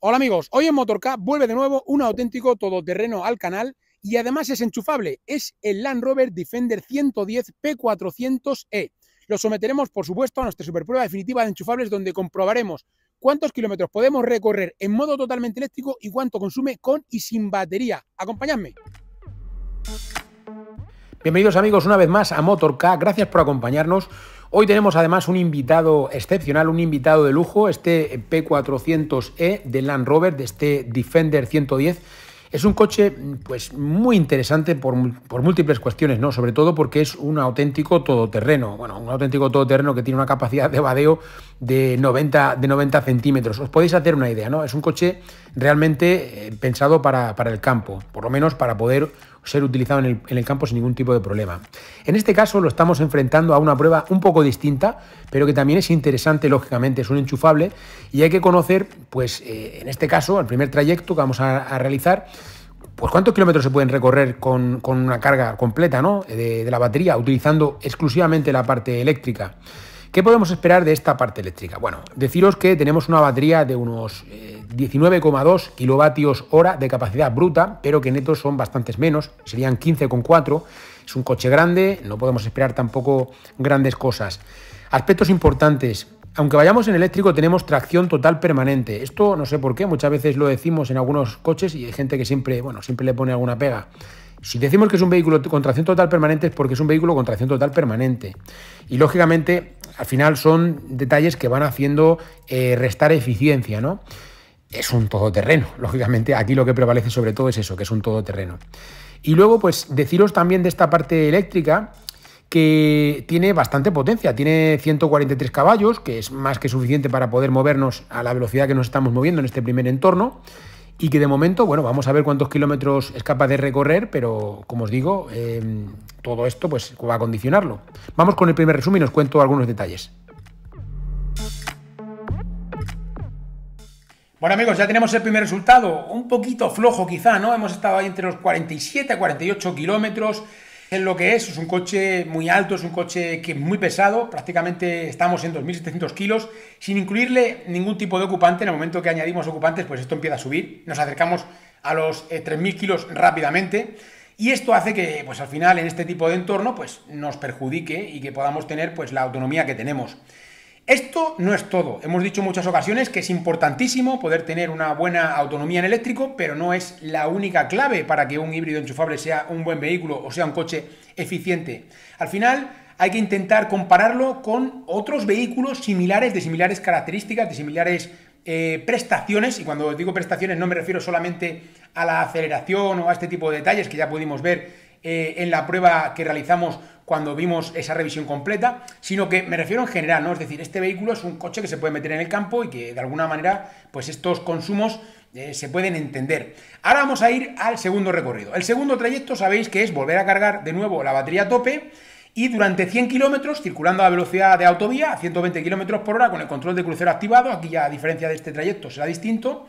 Hola amigos, hoy en Motorca vuelve de nuevo un auténtico todoterreno al canal y además es enchufable, es el Land Rover Defender 110 P400E. Lo someteremos por supuesto a nuestra superprueba definitiva de enchufables donde comprobaremos cuántos kilómetros podemos recorrer en modo totalmente eléctrico y cuánto consume con y sin batería. Acompañadme. Bienvenidos amigos una vez más a Motorca, gracias por acompañarnos. Hoy tenemos además un invitado excepcional, un invitado de lujo, este P400E de Land Rover, de este Defender 110. Es un coche pues, muy interesante por, múltiples cuestiones, ¿no? Sobre todo porque es un auténtico todoterreno. Bueno, un auténtico todoterreno que tiene una capacidad de vadeo de 90, de 90 centímetros. Os podéis hacer una idea, ¿no? Es un coche realmente eh, pensado para, el campo, por lo menos para poder ser utilizado en el, campo sin ningún tipo de problema. En este caso lo estamos enfrentando a una prueba un poco distinta, pero que también es interesante, lógicamente, es un enchufable y hay que conocer, pues eh, en este caso, el primer trayecto que vamos a, realizar, pues cuántos kilómetros se pueden recorrer con, una carga completa ¿no? de, la batería, utilizando exclusivamente la parte eléctrica. ¿Qué podemos esperar de esta parte eléctrica? Bueno, deciros que tenemos una batería de unos 19,2 eh, kilovatios hora de capacidad bruta, pero que netos son bastantes menos, serían 15,4. Es un coche grande, no podemos esperar tampoco grandes cosas. Aspectos importantes. Aunque vayamos en eléctrico tenemos tracción total permanente. Esto no sé por qué, muchas veces lo decimos en algunos coches y hay gente que siempre, bueno, siempre le pone alguna pega. Si decimos que es un vehículo con tracción total permanente es porque es un vehículo con tracción total permanente. Y lógicamente al final son detalles que van haciendo eh, restar eficiencia, ¿no? Es un todoterreno, lógicamente aquí lo que prevalece sobre todo es eso, que es un todoterreno. Y luego, pues deciros también de esta parte eléctrica que tiene bastante potencia, tiene 143 caballos, que es más que suficiente para poder movernos a la velocidad que nos estamos moviendo en este primer entorno y que de momento, bueno, vamos a ver cuántos kilómetros es capaz de recorrer, pero como os digo, eh, todo esto pues va a condicionarlo. Vamos con el primer resumen y os cuento algunos detalles. Bueno amigos, ya tenemos el primer resultado, un poquito flojo quizá, ¿no? Hemos estado ahí entre los 47 y 48 kilómetros, es lo que es, es un coche muy alto, es un coche que es muy pesado, prácticamente estamos en 2.700 kilos, sin incluirle ningún tipo de ocupante, en el momento que añadimos ocupantes, pues esto empieza a subir, nos acercamos a los 3.000 eh, kilos rápidamente, y esto hace que, pues al final, en este tipo de entorno, pues nos perjudique y que podamos tener pues la autonomía que tenemos. Esto no es todo. Hemos dicho en muchas ocasiones que es importantísimo poder tener una buena autonomía en eléctrico, pero no es la única clave para que un híbrido enchufable sea un buen vehículo o sea un coche eficiente. Al final hay que intentar compararlo con otros vehículos similares, de similares características, de similares eh, prestaciones, y cuando digo prestaciones no me refiero solamente a la aceleración o a este tipo de detalles que ya pudimos ver eh, en la prueba que realizamos cuando vimos esa revisión completa, sino que me refiero en general, ¿no? Es decir, este vehículo es un coche que se puede meter en el campo y que de alguna manera, pues estos consumos eh, se pueden entender. Ahora vamos a ir al segundo recorrido. El segundo trayecto sabéis que es volver a cargar de nuevo la batería a tope y durante 100 kilómetros, circulando a velocidad de autovía, a 120 kilómetros por hora, con el control de crucero activado, aquí ya a diferencia de este trayecto será distinto,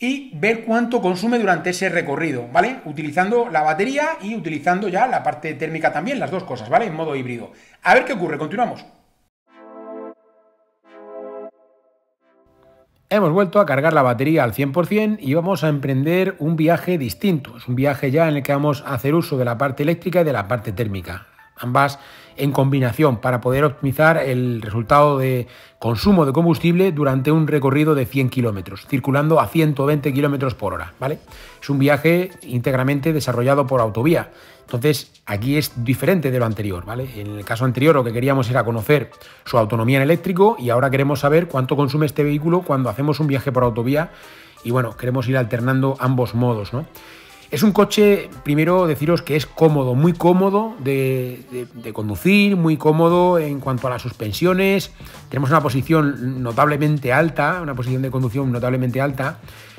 y ver cuánto consume durante ese recorrido, ¿vale? Utilizando la batería y utilizando ya la parte térmica también, las dos cosas, ¿vale? En modo híbrido. A ver qué ocurre, continuamos. Hemos vuelto a cargar la batería al 100% y vamos a emprender un viaje distinto. Es un viaje ya en el que vamos a hacer uso de la parte eléctrica y de la parte térmica ambas en combinación para poder optimizar el resultado de consumo de combustible durante un recorrido de 100 kilómetros, circulando a 120 kilómetros por hora. ¿vale? Es un viaje íntegramente desarrollado por autovía. Entonces, aquí es diferente de lo anterior. ¿vale? En el caso anterior, lo que queríamos era conocer su autonomía en eléctrico y ahora queremos saber cuánto consume este vehículo cuando hacemos un viaje por autovía. Y bueno, queremos ir alternando ambos modos. ¿no? Es un coche, primero deciros que es cómodo, muy cómodo de, conducir, muy cómodo en cuanto a las suspensiones. Tenemos una posición notablemente alta, una posición de conducción notablemente alta.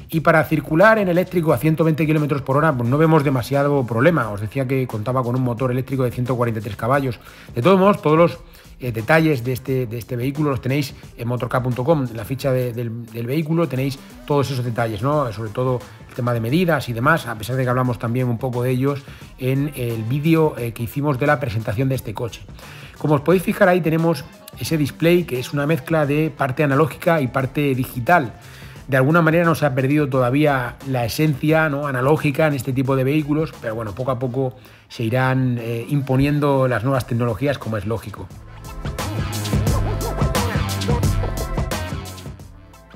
Y para circular en eléctrico a 120 km por hora, pues no vemos demasiado problema. Os decía que contaba con un motor eléctrico de 143 caballos. De todos modos, todos los eh, detalles de este, de este vehículo los tenéis en motorca.com, en la ficha del, vehículo tenéis todos esos detalles, sobre todo el tema de medidas y demás, a pesar de que hablamos también un poco de ellos en el vídeo eh, que hicimos de la presentación de este coche. Como os podéis fijar ahí tenemos ese display que es una mezcla de parte analógica y parte digital de alguna manera no se ha perdido todavía la esencia analógica en este tipo de vehículos, pero bueno, poco a poco se irán eh, imponiendo las nuevas tecnologías como es lógico.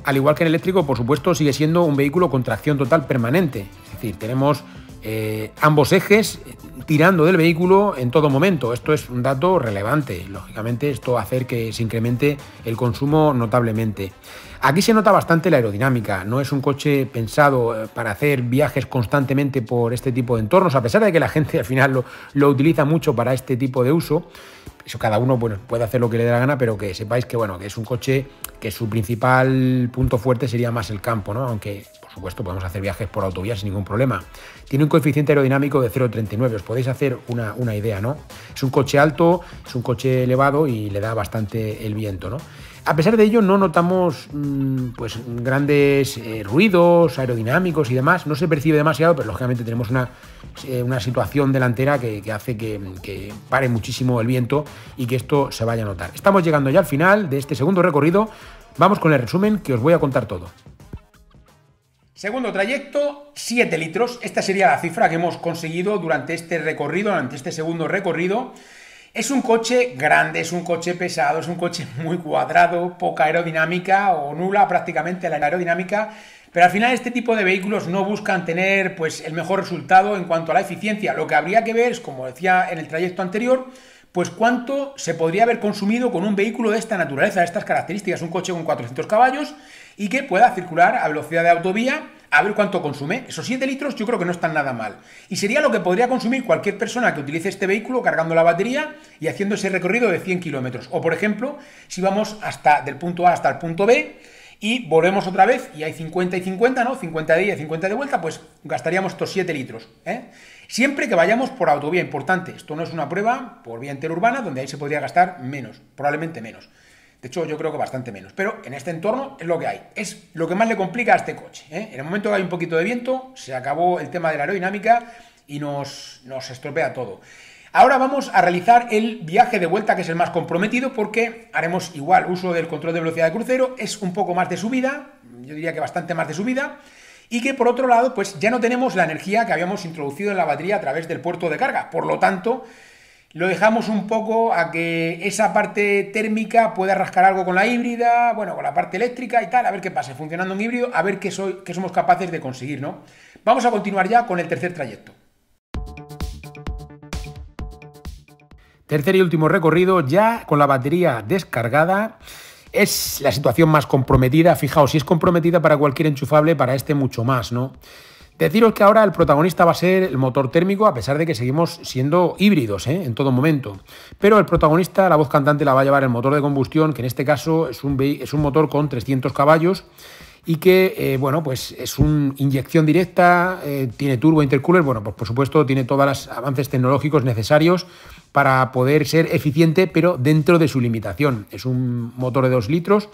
al igual que el eléctrico, por supuesto, sigue siendo un vehículo con tracción total permanente. Es decir, tenemos eh, ambos ejes tirando del vehículo en todo momento. Esto es un dato relevante. Lógicamente, esto hace que se incremente el consumo notablemente. Aquí se nota bastante la aerodinámica, no es un coche pensado eh, para hacer viajes constantemente por este tipo de entornos, a pesar de que la gente al final lo, utiliza mucho para este tipo de uso. Eso cada uno puede hacer lo que le dé la gana, pero que sepáis que es un coche que su principal punto fuerte sería más el campo, ¿no? Aunque supuesto, podemos hacer viajes por autovía sin ningún problema. Tiene un coeficiente aerodinámico de 0,39, os podéis hacer una, una, idea, ¿no? Es un coche alto, es un coche elevado y le da bastante el viento, ¿no? A pesar de ello, no notamos mm, pues, grandes eh, ruidos aerodinámicos y demás. No se percibe demasiado, pero lógicamente tenemos una, eh, situación delantera que, hace que, que, pare muchísimo el viento y que esto se vaya a notar. Estamos llegando ya al final de este segundo recorrido. Vamos con el resumen que os voy a contar todo. Segundo trayecto, 7 litros. Esta sería la cifra que hemos conseguido durante este recorrido, durante este segundo recorrido. Es un coche grande, es un coche pesado, es un coche muy cuadrado, poca aerodinámica o nula prácticamente la aerodinámica, pero al final este tipo de vehículos no buscan tener pues el mejor resultado en cuanto a la eficiencia. Lo que habría que ver es, como decía en el trayecto anterior, pues cuánto se podría haber consumido con un vehículo de esta naturaleza, de estas características, un coche con 400 caballos y que pueda circular a velocidad de autovía a ver cuánto consume. Esos 7 litros yo creo que no están nada mal. Y sería lo que podría consumir cualquier persona que utilice este vehículo cargando la batería y haciendo ese recorrido de 100 kilómetros. O por ejemplo, si vamos hasta del punto A hasta el punto B y volvemos otra vez y hay 50 y 50, ¿no? 50 de ida y 50 de vuelta, pues gastaríamos estos 7 litros. ¿eh? Siempre que vayamos por autovía, importante. Esto no es una prueba por vía interurbana donde ahí se podría gastar menos, probablemente menos. De hecho, yo creo que bastante menos. Pero en este entorno es lo que hay. Es lo que más le complica a este coche. ¿eh? En el momento que hay un poquito de viento, se acabó el tema de la aerodinámica y nos, nos estropea todo. Ahora vamos a realizar el viaje de vuelta, que es el más comprometido, porque haremos igual uso del control de velocidad de crucero, es un poco más de subida, yo diría que bastante más de subida, y que por otro lado, pues ya no tenemos la energía que habíamos introducido en la batería a través del puerto de carga. Por lo tanto, lo dejamos un poco a que esa parte térmica pueda rascar algo con la híbrida, bueno, con la parte eléctrica y tal, a ver qué pasa, funcionando un híbrido, a ver qué, soy, qué somos capaces de conseguir, ¿no? Vamos a continuar ya con el tercer trayecto. Tercer y último recorrido, ya con la batería descargada. Es la situación más comprometida, fijaos, si es comprometida para cualquier enchufable, para este mucho más, ¿no? Deciros que ahora el protagonista va a ser el motor térmico, a pesar de que seguimos siendo híbridos ¿eh? en todo momento. Pero el protagonista, la voz cantante, la va a llevar el motor de combustión, que en este caso es un, es un motor con 300 caballos y que, eh, bueno, pues es una inyección directa, eh, tiene turbo, intercooler, bueno, pues por supuesto tiene todos los avances tecnológicos necesarios para poder ser eficiente, pero dentro de su limitación. Es un motor de 2 litros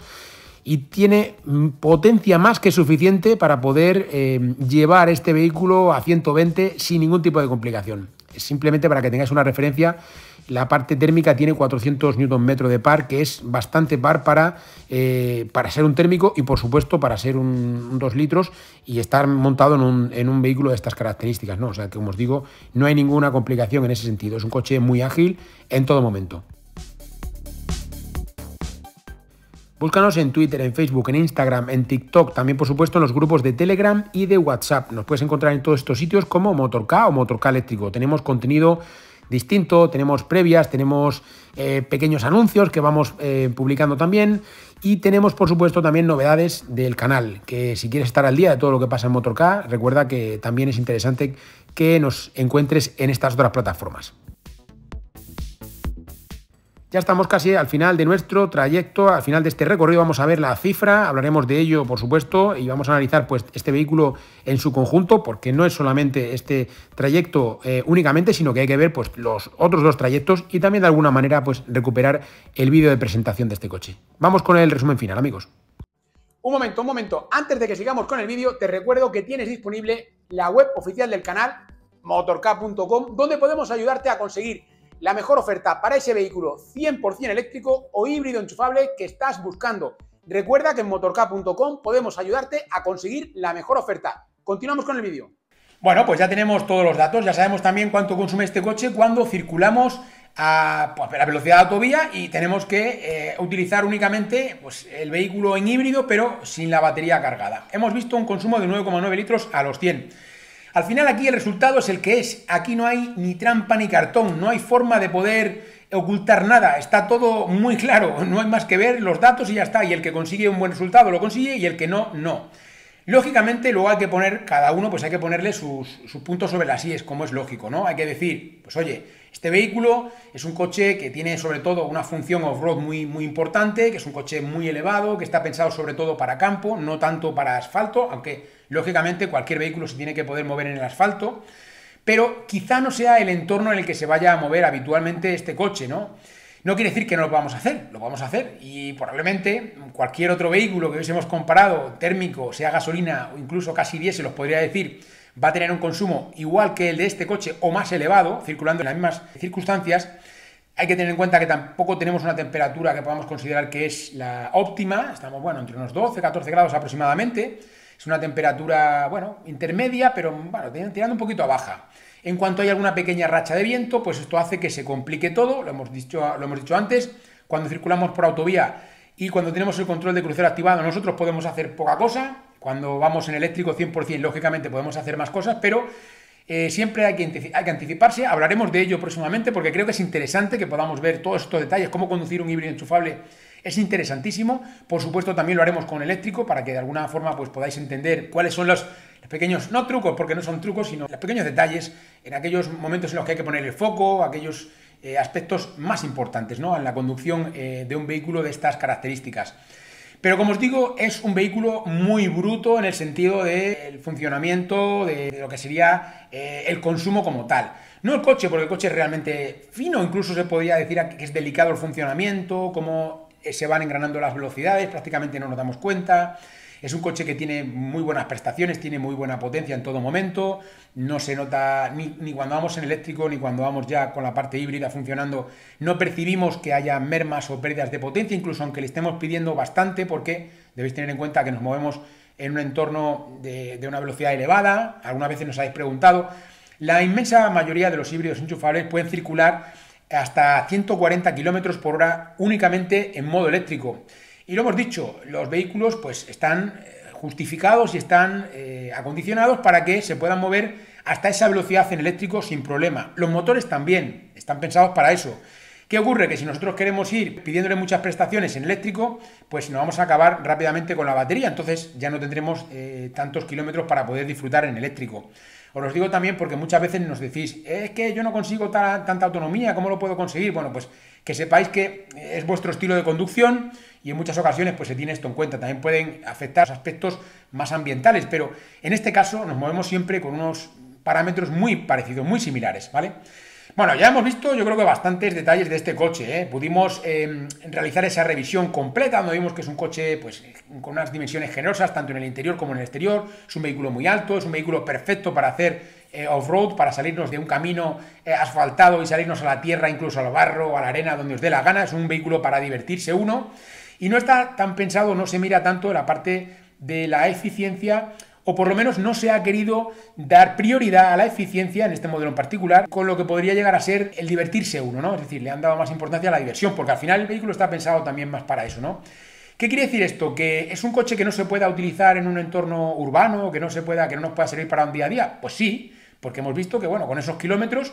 y tiene mm, potencia más que suficiente para poder eh, llevar este vehículo a 120 sin ningún tipo de complicación. Simplemente para que tengáis una referencia, la parte térmica tiene 400 Nm de par, que es bastante par eh, para, ser un térmico y por supuesto para ser un, 2 litros y estar montado en un, vehículo de estas características. O sea que como os digo, no hay ninguna complicación en ese sentido. Es un coche muy ágil en todo momento. Búscanos en Twitter, en Facebook, en Instagram, en TikTok, también por supuesto en los grupos de Telegram y de WhatsApp. Nos puedes encontrar en todos estos sitios como Motorca o Motorca Eléctrico. Tenemos contenido distinto, tenemos previas, tenemos eh, pequeños anuncios que vamos eh, publicando también y tenemos por supuesto también novedades del canal, que si quieres estar al día de todo lo que pasa en Motorca, recuerda que también es interesante que nos encuentres en estas otras plataformas. Ya estamos casi al final de nuestro trayecto, al final de este recorrido vamos a ver la cifra, hablaremos de ello por supuesto y vamos a analizar pues este vehículo en su conjunto porque no es solamente este trayecto eh, únicamente, sino que hay que ver pues los otros dos trayectos y también de alguna manera pues recuperar el vídeo de presentación de este coche. Vamos con el resumen final, amigos. Un momento, un momento. Antes de que sigamos con el vídeo, te recuerdo que tienes disponible la web oficial del canal motork.com donde podemos ayudarte a conseguir la mejor oferta para ese vehículo 100% eléctrico o híbrido enchufable que estás buscando. Recuerda que en motorca.com podemos ayudarte a conseguir la mejor oferta. Continuamos con el vídeo. Bueno, pues ya tenemos todos los datos, ya sabemos también cuánto consume este coche cuando circulamos pues, a, la velocidad de autovía y tenemos que eh, utilizar únicamente pues, el vehículo en híbrido pero sin la batería cargada. Hemos visto un consumo de 9,9 litros a los 100. Al final aquí el resultado es el que es. Aquí no hay ni trampa ni cartón, no hay forma de poder ocultar nada. Está todo muy claro, no hay más que ver los datos y ya está. Y el que consigue un buen resultado lo consigue y el que no, no. Lógicamente, luego hay que poner, cada uno, pues hay que ponerle sus, puntos sobre las IES, como es lógico, ¿no? Hay que decir, pues oye, este vehículo es un coche que tiene sobre todo una función off-road muy, muy importante, que es un coche muy elevado, que está pensado sobre todo para campo, no tanto para asfalto, aunque lógicamente cualquier vehículo se tiene que poder mover en el asfalto, pero quizá no sea el entorno en el que se vaya a mover habitualmente este coche, ¿no? No quiere decir que no lo vamos a hacer, lo vamos a hacer y probablemente cualquier otro vehículo que hubiésemos comparado, térmico, sea gasolina o incluso casi se los podría decir va a tener un consumo igual que el de este coche o más elevado, circulando en las mismas circunstancias, hay que tener en cuenta que tampoco tenemos una temperatura que podamos considerar que es la óptima, estamos, bueno, entre unos 12, 14 grados aproximadamente, es una temperatura, bueno, intermedia, pero bueno, tirando un poquito a baja. En cuanto hay alguna pequeña racha de viento, pues esto hace que se complique todo, lo hemos dicho, lo hemos dicho antes, cuando circulamos por autovía y cuando tenemos el control de crucero activado, nosotros podemos hacer poca cosa, cuando vamos en eléctrico 100%, lógicamente podemos hacer más cosas, pero eh, siempre hay que, anticiparse. Hablaremos de ello próximamente porque creo que es interesante que podamos ver todos estos detalles, cómo conducir un híbrido enchufable. Es interesantísimo. Por supuesto, también lo haremos con eléctrico para que de alguna forma pues, podáis entender cuáles son los, pequeños, no trucos, porque no son trucos, sino los pequeños detalles en aquellos momentos en los que hay que poner el foco, aquellos eh, aspectos más importantes en la conducción eh, de un vehículo de estas características. Pero como os digo, es un vehículo muy bruto en el sentido del funcionamiento, de, lo que sería eh, el consumo como tal. No el coche, porque el coche es realmente fino, incluso se podría decir que es delicado el funcionamiento, cómo eh, se van engranando las velocidades, prácticamente no nos damos cuenta. Es un coche que tiene muy buenas prestaciones, tiene muy buena potencia en todo momento, no se nota ni, cuando vamos en eléctrico ni cuando vamos ya con la parte híbrida funcionando, no percibimos que haya mermas o pérdidas de potencia, incluso aunque le estemos pidiendo bastante porque debéis tener en cuenta que nos movemos en un entorno de, una velocidad elevada, alguna vez nos habéis preguntado, la inmensa mayoría de los híbridos enchufables pueden circular hasta 140 km por hora únicamente en modo eléctrico. Y lo hemos dicho, los vehículos pues están eh, justificados y están eh, acondicionados para que se puedan mover hasta esa velocidad en eléctrico sin problema. Los motores también están pensados para eso. ¿Qué ocurre? Que si nosotros queremos ir pidiéndole muchas prestaciones en eléctrico, pues nos vamos a acabar rápidamente con la batería, entonces ya no tendremos eh, tantos kilómetros para poder disfrutar en eléctrico. Os lo digo también porque muchas veces nos decís, es que yo no consigo tanta autonomía, ¿cómo lo puedo conseguir? Bueno, pues que sepáis que es vuestro estilo de conducción, y en muchas ocasiones pues se tiene esto en cuenta. También pueden afectar los aspectos más ambientales, pero en este caso nos movemos siempre con unos parámetros muy parecidos, muy similares, ¿vale? Bueno, ya hemos visto yo creo que bastantes detalles de este coche. ¿eh? Pudimos em, realizar esa revisión completa donde vimos que es un coche pues, con unas dimensiones generosas tanto en el interior como en el exterior. Es un vehículo muy alto, es un vehículo perfecto para hacer eh, off-road, para salirnos de un camino eh, asfaltado y salirnos a la tierra, incluso al barro, o a la arena, donde os dé la gana. Es un vehículo para divertirse uno. Y no está tan pensado, no se mira tanto la parte de la eficiencia o por lo menos no se ha querido dar prioridad a la eficiencia en este modelo en particular, con lo que podría llegar a ser el divertirse uno, ¿no? Es decir, le han dado más importancia a la diversión, porque al final el vehículo está pensado también más para eso, ¿no? ¿Qué quiere decir esto? ¿Que es un coche que no se pueda utilizar en un entorno urbano, que no se pueda, que no nos pueda servir para un día a día? Pues sí, porque hemos visto que, bueno, con esos kilómetros,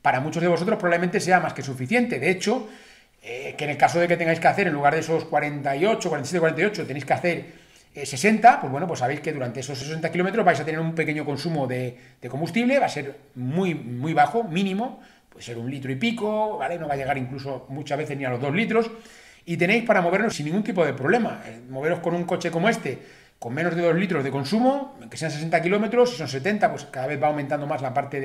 para muchos de vosotros probablemente sea más que suficiente. De hecho, eh, que en el caso de que tengáis que hacer, en lugar de esos 48, 47, 48, tenéis que hacer 60, eh, pues bueno, pues sabéis que durante esos 60 kilómetros vais a tener un pequeño consumo de, combustible, va a ser muy, muy bajo, mínimo, puede ser un litro y pico, ¿vale? No va a llegar incluso muchas veces ni a los dos litros, y tenéis para movernos sin ningún tipo de problema. Eh, moveros con un coche como este, con menos de 2 litros de consumo, que sean 60 kilómetros, si son 70, pues cada vez va aumentando más la parte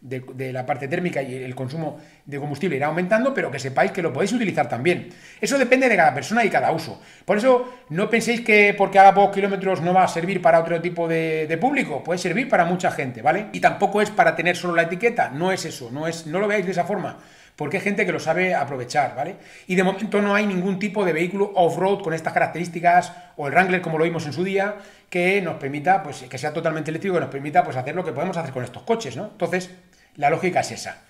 de, la parte térmica y el consumo de combustible irá aumentando, pero que sepáis que lo podéis utilizar también. Eso depende de cada persona y cada uso. Por eso no penséis que porque haga pocos kilómetros no va a servir para otro tipo de, de, público, puede servir para mucha gente, ¿vale? Y tampoco es para tener solo la etiqueta, no es eso, no, es, no lo veáis de esa forma porque hay gente que lo sabe aprovechar, ¿vale? Y de momento no hay ningún tipo de vehículo off-road con estas características, o el Wrangler como lo vimos en su día, que nos permita, pues, que sea totalmente eléctrico, que nos permita, pues, hacer lo que podemos hacer con estos coches, ¿no? Entonces, la lógica es esa.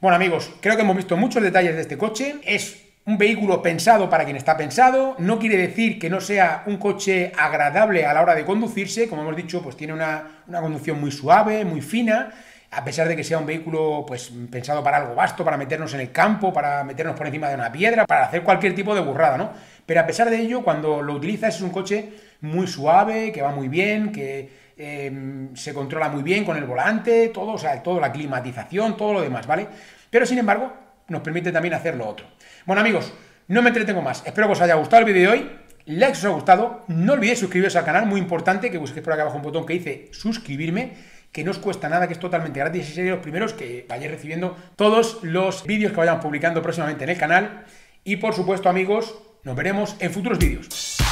Bueno, amigos, creo que hemos visto muchos detalles de este coche. Es un vehículo pensado para quien está pensado, no quiere decir que no sea un coche agradable a la hora de conducirse, como hemos dicho, pues tiene una, una conducción muy suave, muy fina, a pesar de que sea un vehículo pues, pensado para algo vasto, para meternos en el campo, para meternos por encima de una piedra, para hacer cualquier tipo de burrada, ¿no? Pero a pesar de ello, cuando lo utilizas es un coche muy suave, que va muy bien, que em, se controla muy bien con el volante, todo, o sea, toda la climatización, todo lo demás, ¿vale? Pero sin embargo, nos permite también hacer lo otro. Bueno amigos, no me entretengo más, espero que os haya gustado el vídeo de hoy, like si os ha gustado, no olvidéis suscribiros al canal, muy importante que busquéis por acá abajo un botón que dice suscribirme, que no os cuesta nada, que es totalmente gratis y seréis los primeros que vayáis recibiendo todos los vídeos que vayamos publicando próximamente en el canal. Y por supuesto, amigos, nos veremos en futuros vídeos.